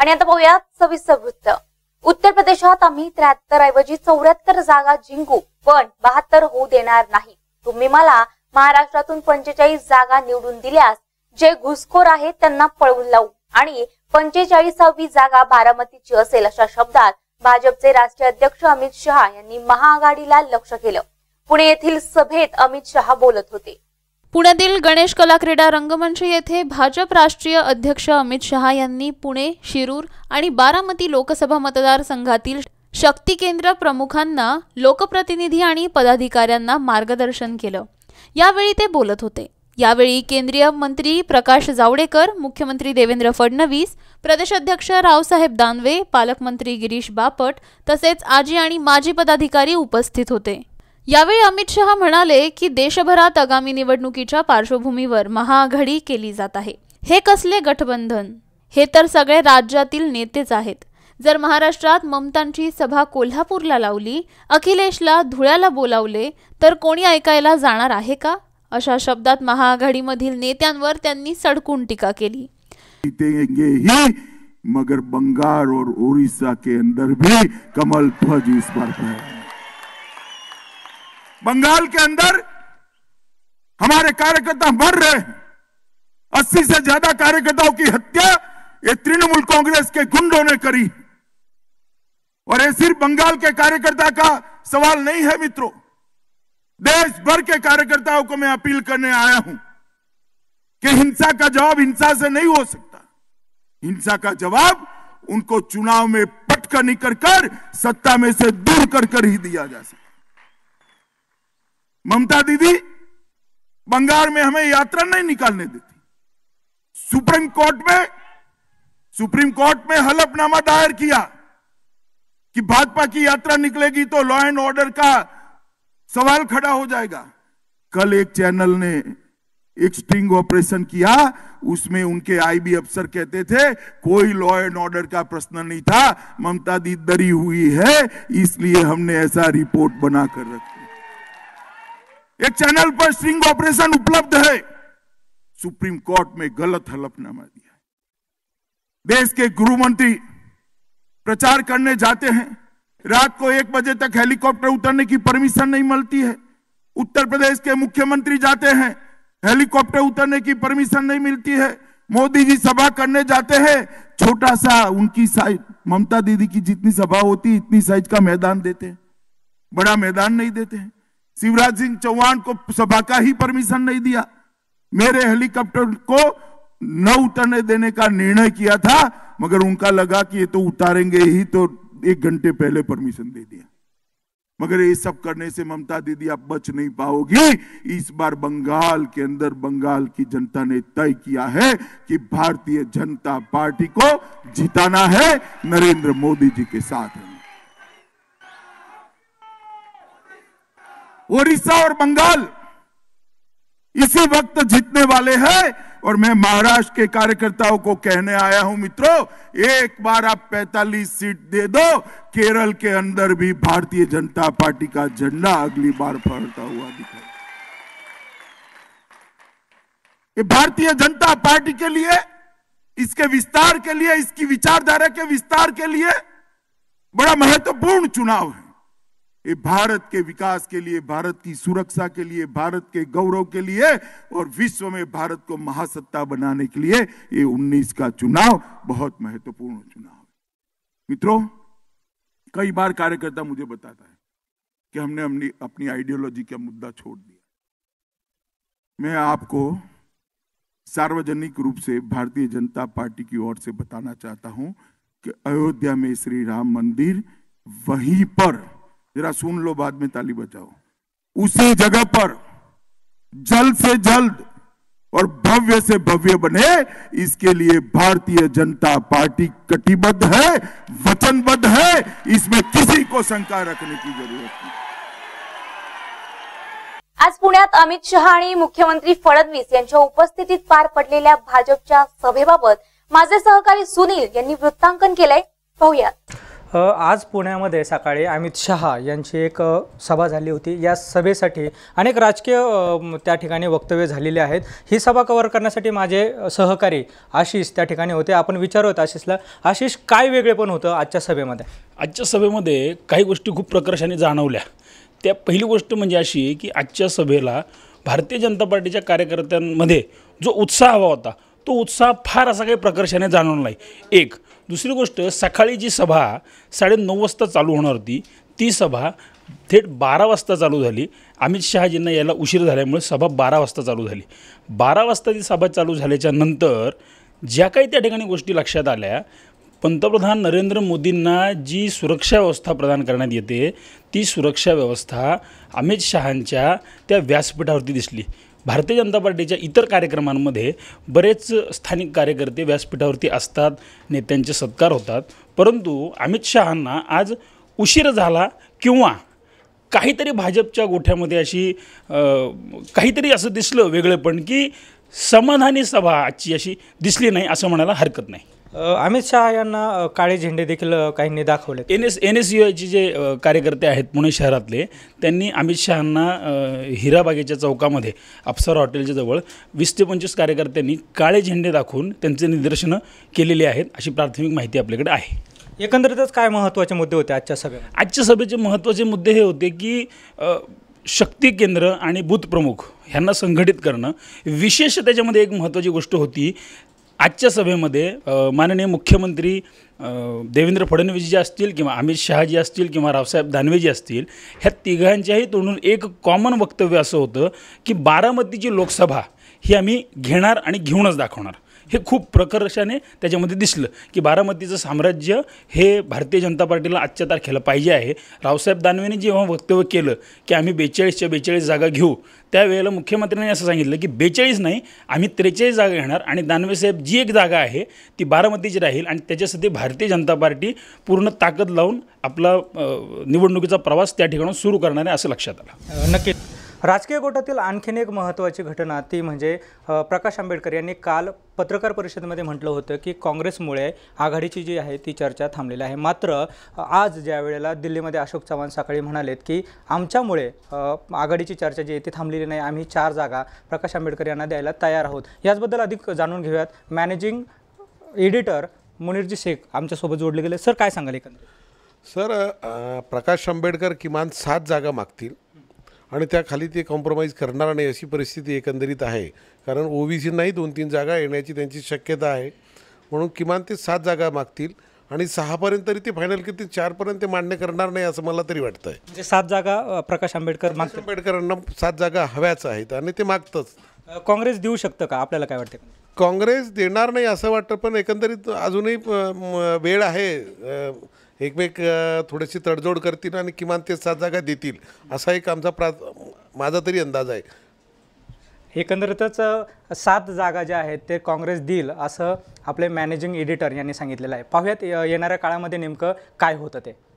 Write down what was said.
आणि आता पाहूयात सविस्तर वृत्त उत्तर प्रदेशात आम्ही त्र्याहत्तर ऐवजी चौऱ्याहत्तर जागा जिंकू पण बहात्तर होऊ देणार नाही तुम्ही मला महाराष्ट्रातून पंचेचाळीस जागा निवडून दिल्यास जे घुसखोर आहेत त्यांना पळवून लावू आणि पंचेचाळीसावी जागा बारामतीची असेल अशा शब्दात भाजपचे राष्ट्रीय अध्यक्ष अमित शहा यांनी महाआघाडीला लक्ष केलं पुणे येथील सभेत अमित शहा बोलत होते पुण्यातील गणेश कला क्रीडा रंगमंच येथे भाजप राष्ट्रीय अध्यक्ष अमित शहा यांनी पुणे शिरूर आणि बारामती लोकसभा मतदारसंघातील शक्ती केंद्र प्रमुखांना लोकप्रतिनिधी आणि पदाधिकाऱ्यांना मार्गदर्शन केलं यावेळी ते बोलत होते यावेळी केंद्रीय मंत्री प्रकाश जावडेकर मुख्यमंत्री देवेंद्र फडणवीस प्रदेशाध्यक्ष रावसाहेब दानवे पालकमंत्री गिरीश बापट तसेच आजी आणि माजी पदाधिकारी उपस्थित होते यावेळी अमित शहा म्हणाले की देशभरात आगामी निवडणुकीच्या पार्श्वभूमीवर महाआघाडी केली जात आहे हे कसले गठबंधन हे तर सगळे राज्यातील नेतेच आहेत जर महाराष्ट्रात ममतांची सभा कोल्हापूरला लावली अखिलेशला धुळ्याला बोलावले तर कोणी ऐकायला जाणार आहे का अशा शब्दात महाआघाडीमधील नेत्यांवर त्यांनी सडकून टीका केली मगर बंगाल और ओडिशा के अंदर भी कमल ध्वज इस पर है बंगाल के अंदर हमारे कार्यकर्ता मर रहे हैं अस्सी से ज्यादा कार्यकर्ताओं की हत्या ये तृणमूल कांग्रेस के गुंडों ने करी और ये सिर्फ बंगाल के कार्यकर्ता का सवाल नहीं है मित्रों देश भर के कार्यकर्ताओं को मैं अपील करने आया हूं कि हिंसा का जवाब हिंसा से नहीं हो सकता हिंसा का जवाब उनको चुनाव में पटकर निकल कर सत्ता में से दूर कर कर ही दिया जा सकता ममता दीदी बंगाल में हमें यात्रा नहीं निकालने देती सुप्रीम कोर्ट में सुप्रीम कोर्ट में हलफनामा दायर किया कि भाजपा की यात्रा निकलेगी तो लॉ एंड ऑर्डर का सवाल खड़ा हो जाएगा कल एक चैनल ने एक स्टिंग ऑपरेशन किया उसमें उनके आईबी अफसर कहते थे कोई लॉ एंड ऑर्डर का प्रश्न नहीं था ममता दी दरी हुई है इसलिए हमने ऐसा रिपोर्ट बनाकर रखा एक चैनल पर स्ट्रिंग ऑपरेशन उपलब्ध है सुप्रीम कोर्ट में गलत हलफनामा दिया देश के गृह मंत्री प्रचार करने जाते हैं रात को एक बजे तक हेलीकॉप्टर उतरने की परमिशन नहीं मिलती है उत्तर प्रदेश के मुख्यमंत्री जाते हैं हेलीकॉप्टर उतरने की परमिशन नहीं मिलती है मोदी जी सभा करने जाते हैं छोटा सा उनकी साइज ममता दीदी की जितनी सभा होती इतनी साइज का मैदान देते हैं बड़ा मैदान नहीं देते हैं शिवराज सिंह चौहान को सभा का ही परमिशन नहीं दिया मेरे हेलीकॉप्टर को न उतरने देने का निर्णय किया था मगर उनका लगा कि ये तो उतारेंगे ही तो एक घंटे पहले परमिशन दे दिया मगर ये सब करने से ममता दीदी आप बच नहीं पाओगी इस बार बंगाल के अंदर बंगाल की जनता ने तय किया है कि भारतीय जनता पार्टी को जिताना है नरेंद्र मोदी जी के साथ है ओडिशा और बंगाल इसी वक्त जीतने वाले हैं और मैं महाराष्ट्र के कार्यकर्ताओं को कहने आया हूं मित्रों एक बार आप 45 सीट दे दो केरल के अंदर भी भारतीय जनता पार्टी का झंडा अगली बार फहरता हुआ दिखाई ये भारतीय जनता पार्टी के लिए इसके विस्तार के लिए इसकी विचारधारा के विस्तार के लिए बड़ा महत्वपूर्ण चुनाव है ये भारत के विकास के लिए भारत की सुरक्षा के लिए भारत के गौरव के लिए और विश्व में भारत को महासत्ता बनाने के लिए ये 19 का चुनाव बहुत महत्वपूर्ण चुनाव है मित्रों कई बार कार्यकर्ता मुझे बताता है कि हमने अपनी अपनी आइडियोलॉजी का मुद्दा छोड़ दिया मैं आपको सार्वजनिक रूप से भारतीय जनता पार्टी की ओर से बताना चाहता हूं कि अयोध्या में श्री राम मंदिर वहीं पर जरा सुन लो बाद में ताली बचाओ उसी जगह पर जल्द से जल्द और भव्य से भव्य बने इसके लिए भारतीय जनता पार्टी कटिबद्ध है वचनबद्ध है इसमें किसी को शंका रखने की जरूरत नहीं आज पुण्यात अमित शहा आणि मुख्यमंत्री फडणवीस यांच्या उपस्थितीत पार पडलेल्या भाजपच्या सभेबाबत माझे सहकारी सुनील यांनी वृत्तांकन केलंय पाहूयात आज पुण्यामध्ये सकाळी अमित शहा यांची एक सभा झाली होती या सभेसाठी अनेक राजकीय त्या ठिकाणी वक्तव्य झालेले आहेत ही सभा कव्हर करण्यासाठी माझे सहकारी आशिष त्या ठिकाणी होते आपण विचारूयात आशिषला आशिष काय वेगळे पण होतं आजच्या सभेमध्ये आजच्या सभेमध्ये काही गोष्टी खूप प्रकर्षाने जाणवल्या त्या पहिली गोष्ट म्हणजे अशी की आजच्या सभेला भारतीय जनता पार्टीच्या कार्यकर्त्यांमध्ये जो उत्साह हवा होता तो उत्साह फार असा काही प्रकर्षाने जाणवला नाही एक दुसरी गोष्ट सकाळी जी सभा नऊ वाजता चालू होणार होती ती सभा थेट बारा वाजता चालू झाली अमित शहाजींना याला उशीर झाल्यामुळे सभा बारा वाजता चालू झाली बारा वाजता ती सभा चालू झाल्याच्या नंतर ज्या काही त्या ठिकाणी गोष्टी लक्षात आल्या पंतप्रधान नरेंद्र मोदींना जी सुरक्षा व्यवस्था प्रदान करण्यात येते ती सुरक्षा व्यवस्था अमित शहांच्या त्या व्यासपीठावरती दिसली भारतीय जनता पार्टीच्या इतर कार्यक्रमांमध्ये बरेच स्थानिक कार्यकर्ते व्यासपीठावरती असतात नेत्यांचे सत्कार होतात परंतु अमित शहांना आज उशीर झाला किंवा काहीतरी भाजपच्या गोठ्यामध्ये अशी काहीतरी असं दिसलं वेगळेपण की समाधानी सभा आजची अशी दिसली नाही असं म्हणायला हरकत नाही अमित शहा यांना काळे झेंडे देखील काहींनी दाखवले N S N S U आयचे जे कार्यकर्ते आहेत पुणे शहरातले त्यांनी अमित शहाना हिराबागेच्या चौकामध्ये अप्सरा हॉटेलच्या जवळ वीस ते पंचवीस कार्यकर्त्यांनी काळे झेंडे दाखवून त्यांचे निदर्शनं केलेली आहेत अशी प्राथमिक माहिती आपल्याकडे आहे एकंदरीतच काय महत्त्वाचे मुद्दे होते आजच्या सभेत आजच्या सभेचे महत्त्वाचे मुद्दे हे होते की शक्ती केंद्र आणि बूथ प्रमुख ह्यांना संघटित करणं विशेष त्याच्यामध्ये एक महत्त्वाची गोष्ट होती आजच्या सभेमध्ये माननीय मुख्यमंत्री देवेंद्र फडणवीस जी असतील किंवा अमित शहाजी असतील किंवा रावसाहेब दानवेजी असतील ह्या तिघांच्याही तोंडून एक कॉमन वक्तव्य असं होतं की बारामतीची लोकसभा ही आम्ही घेणार आणि घेऊनच दाखवणार हे खूप प्रकर्षाने त्याच्यामध्ये दिसलं की बारामतीचं साम्राज्य हे भारतीय जनता पार्टीला आजच्या तारखेला पाहिजे आहे रावसाहेब दानवेने जेव्हा वक्तव्य केलं की आम्ही बेचाळीसच्या बेचाळीस जागा घेऊ त्यावेळेला मुख्यमंत्र्यांनी असं सांगितलं की बेचाळीस नाही आम्ही त्रेचाळीस जागा घेणार आणि दानवेसाहेब जी एक जागा आहे ती बारामतीची राहील आणि त्याच्यासाठी भारतीय जनता पार्टी पूर्ण ताकद लावून आपला निवडणुकीचा प्रवास त्या ठिकाणून सुरू करणार आहे असं लक्षात आलं नक्की राजकीय गोटातील आणखीन एक महत्त्वाची घटना ती म्हणजे प्रकाश आंबेडकर यांनी काल पत्रकार परिषदेमध्ये म्हटलं होतं की काँग्रेसमुळे आघाडीची जी आहे ती चर्चा थांबलेली आहे मात्र आज ज्या वेळेला दिल्लीमध्ये अशोक चव्हाण सकाळी म्हणालेत की आमच्यामुळे आघाडीची चर्चा जी आहे ती थांबलेली नाही आम्ही चार जागा प्रकाश आंबेडकर यांना द्यायला तयार आहोत याचबद्दल अधिक जाणून घेऊयात मॅनेजिंग एडिटर मुनीरजी शेख आमच्यासोबत जोडले गेले सर काय सांगाल एकंदर सर प्रकाश आंबेडकर किमान सात जागा मागतील आणि त्याखाली ते कॉम्प्रोमाइज करणार नाही अशी परिस्थिती एकंदरीत आहे कारण ओबीसींनाही दोन तीन जागा येण्याची त्यांची शक्यता आहे म्हणून किमान ते सात जागा मागतील आणि सहापर्यंत तरी ते फायनल किती चारपर्यंत ते मान्य करणार नाही असं मला तरी वाटतंय म्हणजे सात जागा प्रकाश आंबेडकर प्रकाश आंबेडकरांना सात जागा हव्याच आहेत आणि ते मागतंच काँग्रेस देऊ शकतं का आपल्याला काय वाटतं काँग्रेस देणार नाही असं वाटतं पण एकंदरीत अजूनही वेळ आहे एकमेक थोडीशी तडजोड करतील आणि किमान ते सात जागा देतील असा एक आमचा प्रा माझा तरी अंदाज आहे एकंदरीतच सात जागा ज्या आहेत ते काँग्रेस देईल असं आपले मॅनेजिंग एडिटर यांनी सांगितलेलं आहे पाहूयात येणाऱ्या काळामध्ये नेमकं काय होतं ते